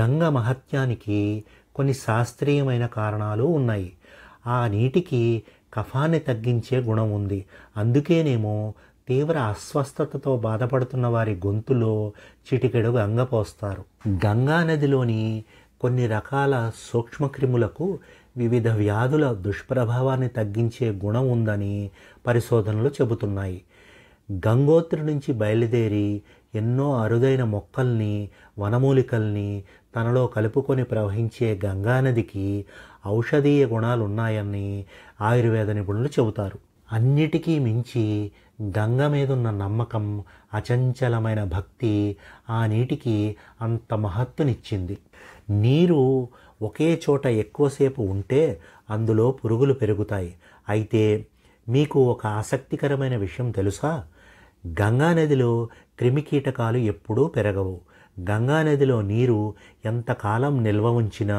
గంగ మహత్యానికి కొన్ని శాస్త్రీయమైన కారణాలు ఉన్నాయి ఆ నీటికి కఫాన్ని తగ్గించే గుణం ఉంది అందుకేనేమో తీవ్ర అస్వస్థతతో బాధపడుతున్న వారి గొంతులో చిటికెడు గంగ పోస్తారు గంగా నదిలోని కొన్ని రకాల సూక్ష్మక్రిములకు వివిధ వ్యాధుల దుష్ప్రభావాన్ని తగ్గించే గుణం ఉందని పరిశోధనలు చెబుతున్నాయి గంగోత్రి నుంచి బయలుదేరి ఎన్నో అరుదైన మొక్కల్ని వనమూలికల్ని తనలో కలుపుకొని ప్రవహించే గంగానదికి ఔషధీయ గుణాలున్నాయని ఆయుర్వేద నిపుణులు చెబుతారు అన్నిటికీ మించి గంగ మీదున్న నమ్మకం అచంచలమైన భక్తి ఆ నీటికి అంత మహత్తునిచ్చింది నీరు ఒకే చోట ఎక్కువసేపు ఉంటే అందులో పురుగులు పెరుగుతాయి అయితే మీకు ఒక ఆసక్తికరమైన విషయం తెలుసా గంగానదిలో క్రిమికీటకాలు ఎప్పుడూ పెరగవు గంగానదిలో నీరు ఎంతకాలం నిల్వ ఉంచినా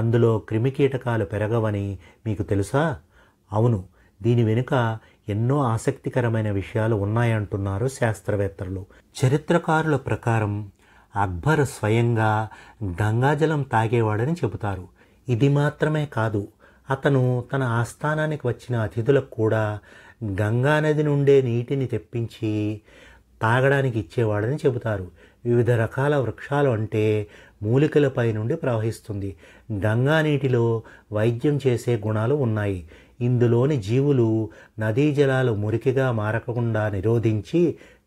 అందులో క్రిమికీటకాలు పెరగవని మీకు తెలుసా అవును దీని వెనుక ఎన్నో ఆసక్తికరమైన విషయాలు ఉన్నాయంటున్నారు శాస్త్రవేత్తలు చరిత్రకారుల ప్రకారం అక్బర్ స్వయంగా గంగాజలం తాగేవాడని చెబుతారు ఇది మాత్రమే కాదు అతను తన ఆస్థానానికి వచ్చిన అతిథులకు కూడా గంగానది నుండే నీటిని తెప్పించి తాగడానికి ఇచ్చేవాడని చెబుతారు వివిధ రకాల వృక్షాలు అంటే మూలికలపై నుండి ప్రవహిస్తుంది గంగా నీటిలో వైద్యం చేసే గుణాలు ఉన్నాయి ఇందులోని జీవులు నదీ జలాలు మురికిగా మారకుండా నిరోధించి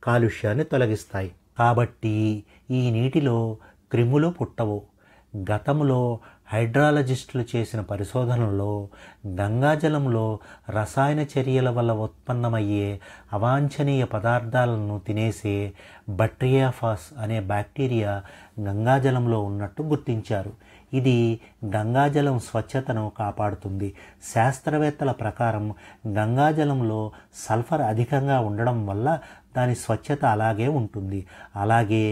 కాలుష్యాన్ని తొలగిస్తాయి కాబట్టి ఈ నీటిలో క్రిములు పుట్టవు గతంలో హైడ్రాలజిస్టులు చేసిన పరిశోధనలో గంగాజలంలో రసాయన చర్యల వల్ల ఉత్పన్నమయ్యే అవాంఛనీయ పదార్థాలను తినేసే బట్రియాఫాస్ అనే బ్యాక్టీరియా గంగాజలంలో ఉన్నట్టు గుర్తించారు ఇది గంగాజలం స్వచ్ఛతను కాపాడుతుంది శాస్త్రవేత్తల ప్రకారం గంగాజలంలో సల్ఫర్ అధికంగా ఉండడం వల్ల దాని స్వచ్ఛత అలాగే ఉంటుంది అలాగే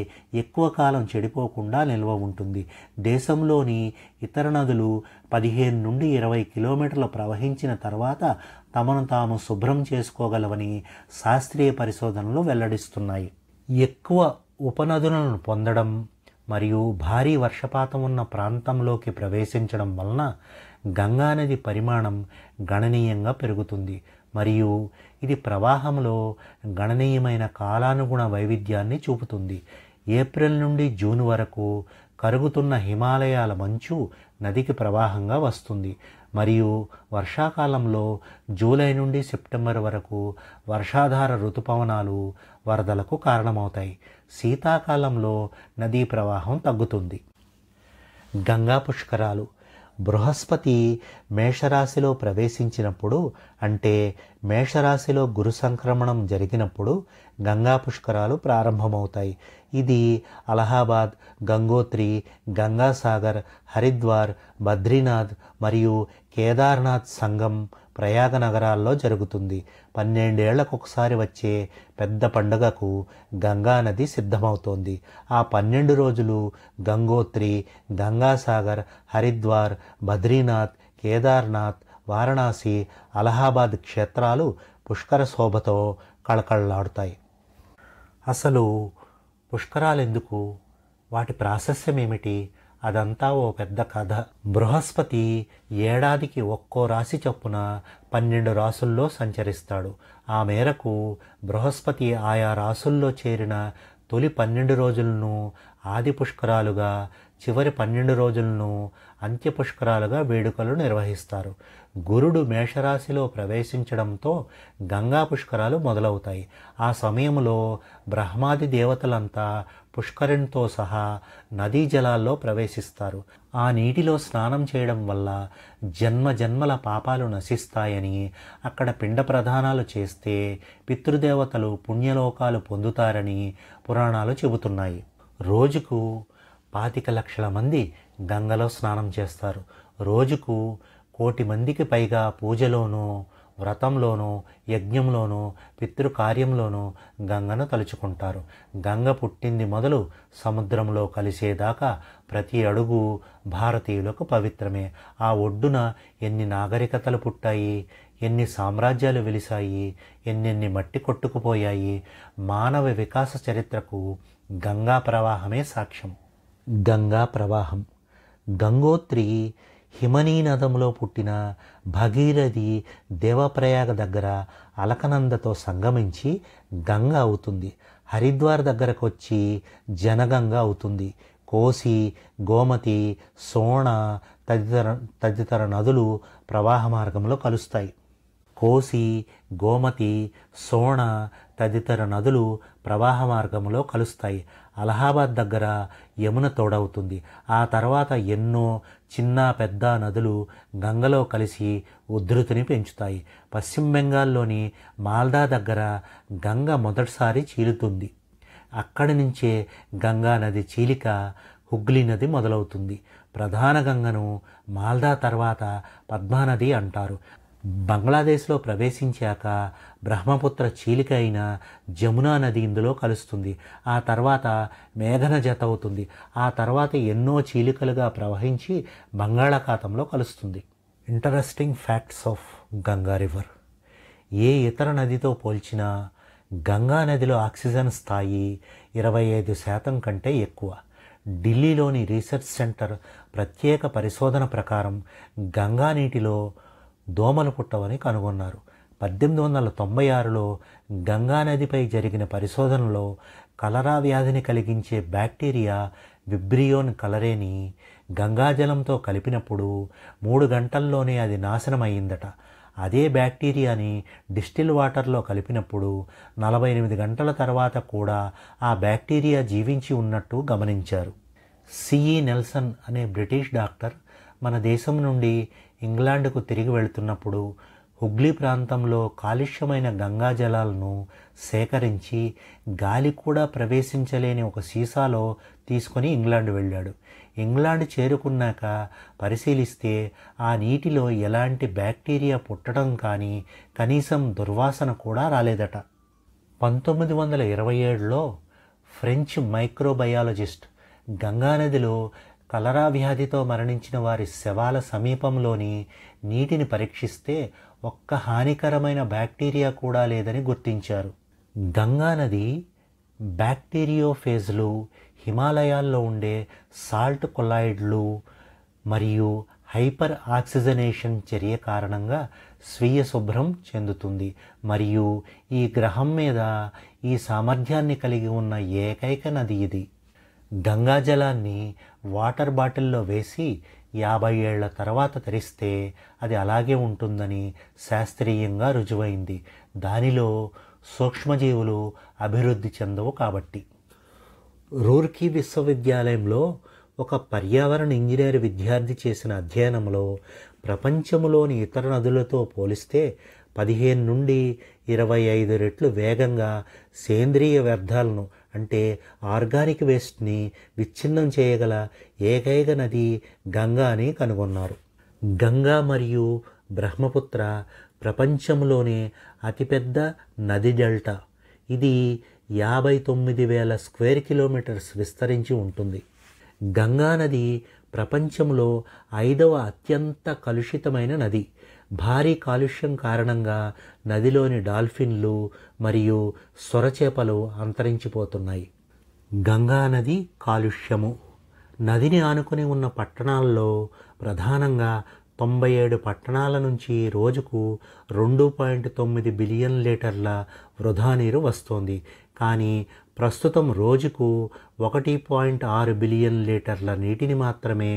ఎక్కువ కాలం చెడిపోకుండా నిల్వ ఉంటుంది దేశంలోని ఇతర నదులు పదిహేను నుండి ఇరవై కిలోమీటర్లు ప్రవహించిన తర్వాత తమను తాము శుభ్రం చేసుకోగలవని శాస్త్రీయ పరిశోధనలు వెల్లడిస్తున్నాయి ఎక్కువ ఉపనదులను పొందడం మరియు భారీ వర్షపాతం ఉన్న ప్రాంతంలోకి ప్రవేశించడం వలన గంగానది పరిమాణం గణనీయంగా పెరుగుతుంది మరియు ఇది ప్రవాహంలో గణనీయమైన కాలానుగుణ వైవిధ్యాన్ని చూపుతుంది ఏప్రిల్ నుండి జూన్ వరకు కరుగుతున్న హిమాలయాల మంచు నదికి ప్రవాహంగా వస్తుంది మరియు వర్షాకాలంలో జూలై నుండి సెప్టెంబర్ వరకు వర్షాధార ఋతుపవనాలు వరదలకు కారణమవుతాయి శీతాకాలంలో నదీ ప్రవాహం తగ్గుతుంది గంగా పుష్కరాలు బృహస్పతి మేషరాశిలో ప్రవేశించినప్పుడు అంటే మేషరాశిలో గురు సంక్రమణం జరిగినప్పుడు గంగా పుష్కరాలు ప్రారంభమవుతాయి ఇది అలహాబాద్ గంగోత్రి గంగాసాగర్ హరిద్వార్ బద్రీనాథ్ మరియు కేదార్నాథ్ సంఘం ప్రయాగ నగరాల్లో జరుగుతుంది పన్నెండేళ్లకు ఒకసారి వచ్చే పెద్ద పండుగకు గంగానది సిద్ధమవుతోంది ఆ పన్నెండు రోజులు గంగోత్రి గంగాసాగర్ హరిద్వార్ బద్రీనాథ్ కేదార్నాథ్ వారణాసి అలహాబాద్ క్షేత్రాలు పుష్కర శోభతో కళకళలాడుతాయి అసలు పుష్కరాలు ఎందుకు వాటి ప్రాశస్యం ఏమిటి అదంతా ఓ పెద్ద కథ బృహస్పతి ఏడాదికి ఒక్కో రాశి చొప్పున పన్నెండు రాసుల్లో సంచరిస్తాడు ఆ మేరకు బృహస్పతి ఆయా రాసుల్లో చేరిన తొలి పన్నెండు రోజులను ఆది పుష్కరాలుగా చివరి పన్నెండు రోజులను అంత్యపుష్కరాలుగా వేడుకలు నిర్వహిస్తారు గురుడు మేషరాశిలో ప్రవేశించడంతో గంగా పుష్కరాలు మొదలవుతాయి ఆ సమయంలో బ్రహ్మాది దేవతలంతా పుష్కరిణితో సహా నదీ జలాల్లో ప్రవేశిస్తారు ఆ నీటిలో స్నానం చేయడం వల్ల జన్మ జన్మల పాపాలు నశిస్తాయని అక్కడ పిండ ప్రధానాలు చేస్తే పితృదేవతలు పుణ్యలోకాలు పొందుతారని పురాణాలు చెబుతున్నాయి రోజుకు పాతిక లక్షల మంది గంగలో స్నానం చేస్తారు రోజుకు కోటి మందికి పైగా పూజలోనూ వ్రతంలోనూ యజ్ఞంలోనూ పితృకార్యంలోనూ గంగను తలుచుకుంటారు గంగ పుట్టింది మొదలు సముద్రంలో కలిసేదాకా ప్రతి అడుగు భారతీయులకు పవిత్రమే ఆ ఒడ్డున ఎన్ని నాగరికతలు పుట్టాయి ఎన్ని సామ్రాజ్యాలు వెలిశాయి ఎన్నెన్ని మట్టి కొట్టుకుపోయాయి మానవ వికాస చరిత్రకు గంగా ప్రవాహమే సాక్ష్యం గంగా ప్రవాహం గంగోత్రి హిమనీ నదంలో పుట్టిన భగీరథి దేవప్రయాగ దగ్గర అలకనందతో సంగమించి గంగ అవుతుంది హరిద్వార్ దగ్గరకు వచ్చి జనగంగ అవుతుంది కోసి గోమతి సోణ తదితర తదితర నదులు ప్రవాహ మార్గంలో కలుస్తాయి కోసి గోమతి సోణ తదితర నదులు ప్రవాహ మార్గంలో కలుస్తాయి అలహాబాద్ దగ్గర యమున తోడవుతుంది ఆ తర్వాత ఎన్నో చిన్న పెద్ద నదులు గంగలో కలిసి ఉధృతిని పెంచుతాయి పశ్చిమ బెంగాల్లోని మాల్దా దగ్గర గంగ మొదటిసారి చీలుతుంది అక్కడి నుంచే గంగా నది చీలిక హుగ్లీ నది మొదలవుతుంది ప్రధాన గంగను మాల్దా తర్వాత పద్మానది అంటారు బంగ్లాదేశ్లో ప్రవేశించాక బ్రహ్మపుత్ర చీలిక అయిన జమునా నది ఇందులో కలుస్తుంది ఆ తర్వాత మేఘన జత అవుతుంది ఆ తర్వాత ఎన్నో చీలికలుగా ప్రవహించి బంగాళాఖాతంలో కలుస్తుంది interesting facts of Ganga river ఏ ఇతర నదితో పోల్చినా గంగా నదిలో ఆక్సిజన్ స్థాయి ఇరవై ఐదు శాతం కంటే ఎక్కువ ఢిల్లీలోని రీసెర్చ్ సెంటర్ ప్రత్యేక పరిశోధన ప్రకారం గంగా నీటిలో దోమలు పుట్టవని కనుగొన్నారు పద్దెనిమిది వందల తొంభై ఆరులో గంగానదిపై జరిగిన పరిశోధనలో కలరా వ్యాధిని కలిగించే బ్యాక్టీరియా విబ్రియోన్ కలరేని గంగాజలంతో కలిపినప్పుడు మూడు గంటల్లోనే అది అయిందట అదే బ్యాక్టీరియాని డిస్టిల్ వాటర్లో కలిపినప్పుడు నలభై ఎనిమిది గంటల తర్వాత కూడా ఆ బ్యాక్టీరియా జీవించి ఉన్నట్టు గమనించారు సిఈ నెల్సన్ అనే బ్రిటిష్ డాక్టర్ మన దేశం నుండి ఇంగ్లాండ్కు తిరిగి వెళుతున్నప్పుడు హుగ్లీ ప్రాంతంలో కాలుష్యమైన గంగా జలాలను సేకరించి గాలి కూడా ప్రవేశించలేని ఒక సీసాలో తీసుకొని ఇంగ్లాండ్ వెళ్ళాడు ఇంగ్లాండ్ చేరుకున్నాక పరిశీలిస్తే ఆ నీటిలో ఎలాంటి బ్యాక్టీరియా పుట్టడం కానీ కనీసం దుర్వాసన కూడా రాలేదట పంతొమ్మిది వందల ఇరవై ఏడులో ఫ్రెంచ్ మైక్రోబయాలజిస్ట్ గంగానదిలో కలరా వ్యాధితో మరణించిన వారి శవాల సమీపంలోని నీటిని పరీక్షిస్తే ఒక్క హానికరమైన బ్యాక్టీరియా కూడా లేదని గుర్తించారు గంగా నది బ్యాక్టీరియోఫేజ్లు హిమాలయాల్లో ఉండే సాల్ట్ కొలాయిడ్లు మరియు హైపర్ ఆక్సిజనేషన్ చర్య కారణంగా స్వీయ శుభ్రం చెందుతుంది మరియు ఈ గ్రహం మీద ఈ సామర్థ్యాన్ని కలిగి ఉన్న ఏకైక నది ఇది గంగా జలాన్ని వాటర్ బాటిల్లో వేసి యాభై ఏళ్ల తర్వాత తరిస్తే అది అలాగే ఉంటుందని శాస్త్రీయంగా రుజువైంది దానిలో సూక్ష్మజీవులు అభివృద్ధి చెందవు కాబట్టి రూర్కీ విశ్వవిద్యాలయంలో ఒక పర్యావరణ ఇంజనీర్ విద్యార్థి చేసిన అధ్యయనంలో ప్రపంచంలోని ఇతర నదులతో పోలిస్తే పదిహేను నుండి ఇరవై ఐదు రెట్లు వేగంగా సేంద్రియ వ్యర్థాలను అంటే ఆర్గానిక్ వేస్ట్ని విచ్ఛిన్నం చేయగల ఏకైక నది గంగా అని కనుగొన్నారు గంగా మరియు బ్రహ్మపుత్ర ప్రపంచంలోనే అతిపెద్ద నది డెల్టా ఇది యాభై తొమ్మిది వేల స్క్వేర్ కిలోమీటర్స్ విస్తరించి ఉంటుంది గంగా నది ప్రపంచంలో ఐదవ అత్యంత కలుషితమైన నది భారీ కాలుష్యం కారణంగా నదిలోని డాల్ఫిన్లు మరియు సొరచేపలు అంతరించిపోతున్నాయి గంగానది కాలుష్యము నదిని ఆనుకుని ఉన్న పట్టణాల్లో ప్రధానంగా తొంభై ఏడు పట్టణాల నుంచి రోజుకు రెండు పాయింట్ తొమ్మిది బిలియన్ లీటర్ల వృధా నీరు వస్తోంది కానీ ప్రస్తుతం రోజుకు ఒకటి పాయింట్ ఆరు బిలియన్ లీటర్ల నీటిని మాత్రమే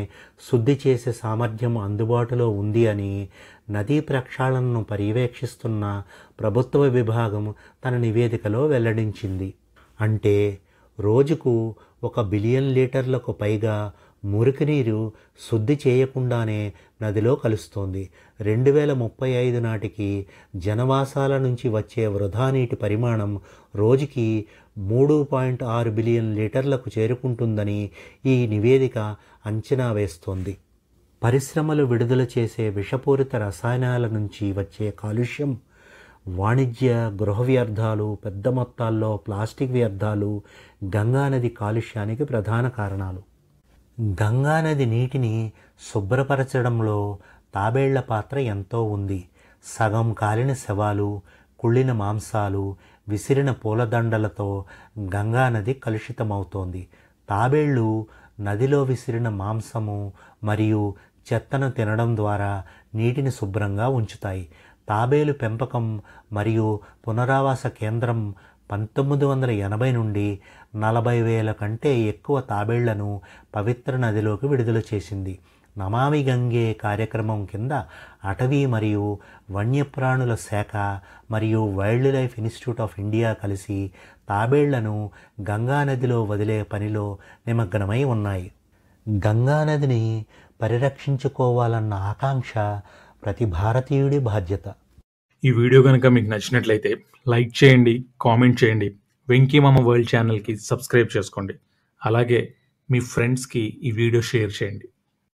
శుద్ధి చేసే సామర్థ్యం అందుబాటులో ఉంది అని నదీ ప్రక్షాళనను పర్యవేక్షిస్తున్న ప్రభుత్వ విభాగం తన నివేదికలో వెల్లడించింది అంటే రోజుకు ఒక బిలియన్ లీటర్లకు పైగా మురికి నీరు శుద్ధి చేయకుండానే నదిలో కలుస్తోంది రెండు వేల ముప్పై ఐదు నాటికి జనవాసాల నుంచి వచ్చే వృధా నీటి పరిమాణం రోజుకి మూడు పాయింట్ ఆరు బిలియన్ లీటర్లకు చేరుకుంటుందని ఈ నివేదిక అంచనా వేస్తోంది పరిశ్రమలు విడుదల చేసే విషపూరిత రసాయనాల నుంచి వచ్చే కాలుష్యం వాణిజ్య గృహ వ్యర్థాలు పెద్ద మొత్తాల్లో ప్లాస్టిక్ వ్యర్థాలు గంగానది కాలుష్యానికి ప్రధాన కారణాలు గంగానది నీటిని శుభ్రపరచడంలో తాబేళ్ల పాత్ర ఎంతో ఉంది సగం కాలిన శవాలు కుళ్ళిన మాంసాలు విసిరిన పూలదండలతో గంగానది కలుషితమవుతోంది తాబేళ్లు నదిలో విసిరిన మాంసము మరియు చెత్తను తినడం ద్వారా నీటిని శుభ్రంగా ఉంచుతాయి తాబేలు పెంపకం మరియు పునరావాస కేంద్రం పంతొమ్మిది వందల ఎనభై నుండి నలభై వేల కంటే ఎక్కువ తాబేళ్లను పవిత్ర నదిలోకి విడుదల చేసింది నమామి గంగే కార్యక్రమం కింద అటవీ మరియు వన్యప్రాణుల శాఖ మరియు wildlife institute of India కలిసి తాబేళ్లను గంగానదిలో వదిలే పనిలో నిమగ్నమై ఉన్నాయి గంగానదిని పరిరక్షించుకోవాలన్న ఆకాంక్ష ప్రతి భారతీయుడి బాధ్యత ఈ వీడియో కనుక మీకు నచ్చినట్లయితే లైక్ చేయండి కామెంట్ చేయండి వెంకీ మామ వరల్డ్ ఛానల్కి సబ్స్క్రైబ్ చేసుకోండి అలాగే మీ ఫ్రెండ్స్కి ఈ వీడియో షేర్ చేయండి